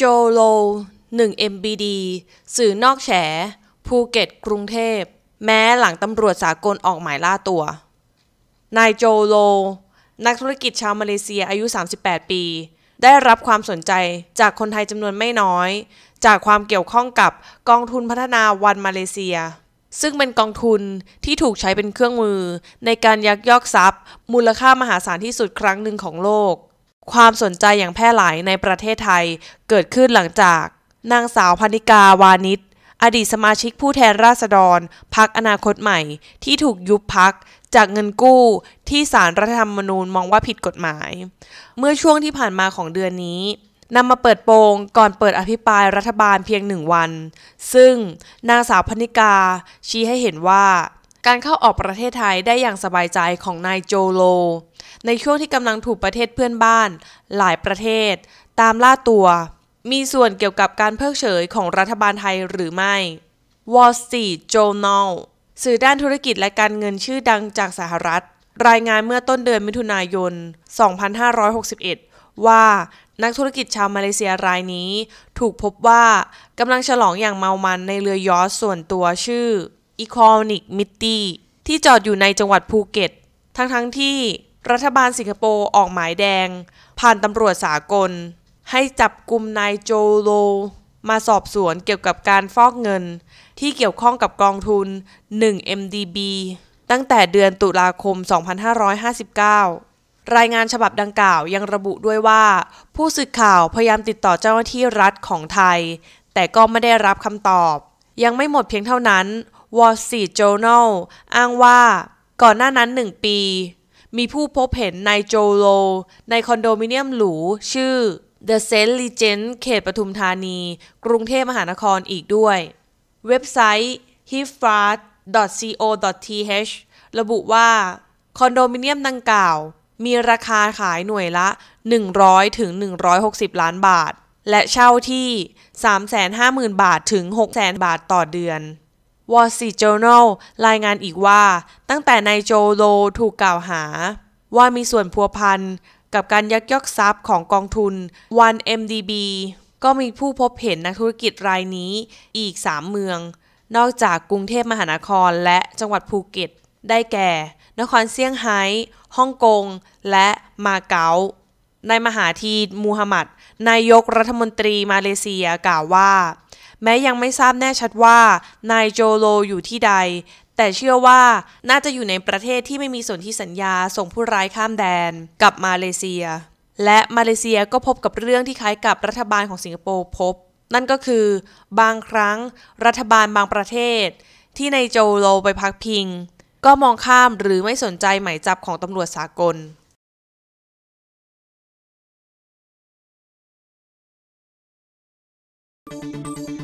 โจโล 1MBD สื่อนอกแฉ ภูเก็ต กรุงเทพ แม้หลังตำรวจสากลออกหมายล่าตัว นายโจโล นักธุรกิจชาวมาเลเซียอายุ 38 ปี ได้รับความสนใจจากคนไทยจำนวนไม่น้อย จากความเกี่ยวข้องกับกองทุนพัฒนาวันมาเลเซีย ซึ่งเป็นกองทุนที่ถูกใช้เป็นเครื่องมือในการยักยอกทรัพย์ มูลค่ามหาศาลที่สุดครั้งหนึ่งของโลกความสนใจอย่างแพร่หลายในประเทศไทยเกิดขึ้นหลังจากนางสาวพนิกาวานิชอดีตสมาชิกผู้แทนราษฎรพักอนาคตใหม่ที่ถูกยุบพักจากเงินกู้ที่สารรัฐธรรมนูญมองว่าผิดกฎหมาย เมื่อช่วงที่ผ่านมาของเดือนนี้นำมาเปิดโปงก่อนเปิดอภิปรายรัฐบาลเพียงหนึ่งวัน ซึ่งนางสาวพนิกาชี้ให้เห็นว่าการเข้าออกประเทศไทยได้อย่างสบายใจของนายโจโล ในช่วงที่กำลังถูกประเทศเพื่อนบ้านหลายประเทศ ตามล่าตัว มีส่วนเกี่ยวกับการเพิกเฉยของรัฐบาลไทยหรือไม่ Wall Street Journal สื่อด้านธุรกิจและการเงินชื่อดังจากสหรัฐ รายงานเมื่อต้นเดือนมิถุนายน 2561 ว่านักธุรกิจชาวมาเลเซียรายนี้ ถูกพบว่ากำลังฉลองอย่างเมามันในเรือยอชส่วนตัวชื่ออีคอนิกมิตตี้ที่จอดอยู่ในจังหวัดภูเก็ต ทั้งทั้งที่รัฐบาลสิงคโปร์ออกหมายแดง ผ่านตำรวจสากล ให้จับกลุ่มนายโจโล มาสอบสวนเกี่ยวกับการฟอกเงิน ที่เกี่ยวข้องกับกองทุน 1MDB ตั้งแต่เดือนตุลาคม 2559 รายงานฉบับดังกล่าวยังระบุด้วยว่า ผู้สื่อข่าวพยายามติดต่อเจ้าหน้าที่รัฐของไทย แต่ก็ไม่ได้รับคำตอบ ยังไม่หมดเพียงเท่านั้น Wall Street Journal อ้างว่าก่อนหน้านั้น1ปี มีผู้พบเห็นนายโจโล ในคอนโดมิเนียมหรู ชื่อ The s e n t Regent เขตปทุมธานี กรุงเทพมหานครอีกด้วย เว็บไซต์ h i f a r c o t h ระบุว่า คอนโดมิเนียมดังกล่าว มีราคาขายหน่วยละ 100ถึง160 ล้านบาท และเช่าที่ 350,000บาทถึง600,000บาทต่อเดือนวอร์ซีเจอร์นลรายงานอีกว่าตั้งแต่นายโจโลถูกกล่าวหา ว่ามีส่วนพัวพันกับการยักยอกทรัพย์ของกองทุน 1MDB ก็มีผู้พบเห็นนักธุรกิจรายนี้อีก 3 เมือง นอกจากกรุงเทพมหานครและจังหวัดภูเก็ตได้แก่ นครเซี่ยงไฮ้ฮ่องกงและมาเก๊าในามหาทีมูฮัมหมัดนายกรัฐมนตรีมาเลเซียกล่าวว่าแม้ยังไม่ทราบแน่ชัดว่านายโจโลอยู่ที่ใด แต่เชื่อว่าน่าจะอยู่ในประเทศที่ไม่มีส่วนที่สัญญาส่งผู้ร้ายข้ามแดน กับมาเลเซีย และมาเลเซียก็พบกับเรื่องที่คล้ายกับรัฐบาลของสิงคโปร์พบ นั่นก็คือบางครั้งรัฐบาลบางประเทศ ที่นายโจโลไปพักพิง ก็มองข้ามหรือไม่สนใจหมายจับของตำรวจสากลうん。